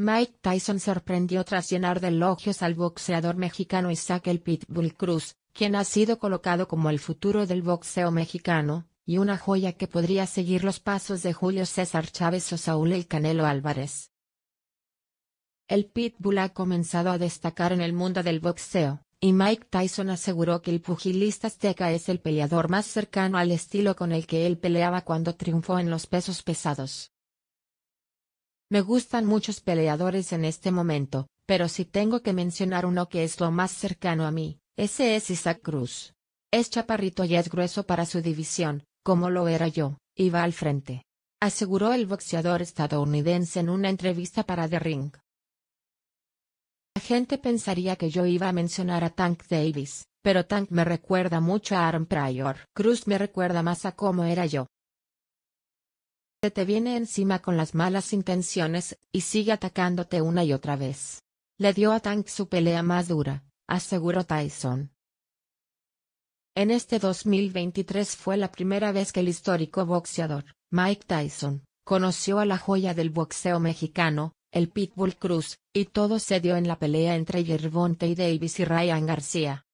Mike Tyson sorprendió tras llenar de elogios al boxeador mexicano Isaac El Pitbull Cruz, quien ha sido colocado como el futuro del boxeo mexicano, y una joya que podría seguir los pasos de Julio César Chávez o Saúl El Canelo Álvarez. El Pitbull ha comenzado a destacar en el mundo del boxeo, y Mike Tyson aseguró que el pugilista azteca es el peleador más cercano al estilo con el que él peleaba cuando triunfó en los pesos pesados. Me gustan muchos peleadores en este momento, pero si tengo que mencionar uno que es lo más cercano a mí, ese es Isaac Cruz. Es chaparrito y es grueso para su división, como lo era yo, y va al frente. Aseguró el boxeador estadounidense en una entrevista para The Ring. La gente pensaría que yo iba a mencionar a Tank Davis, pero Tank me recuerda mucho a Aaron Pryor. Cruz me recuerda más a cómo era yo, te viene encima con las malas intenciones, y sigue atacándote una y otra vez. Le dio a Tank su pelea más dura, aseguró Tyson. En este 2023 fue la primera vez que el histórico boxeador, Mike Tyson, conoció a la joya del boxeo mexicano, el Pitbull Cruz, y todo se dio en la pelea entre Gervonta y Davis y Ryan García.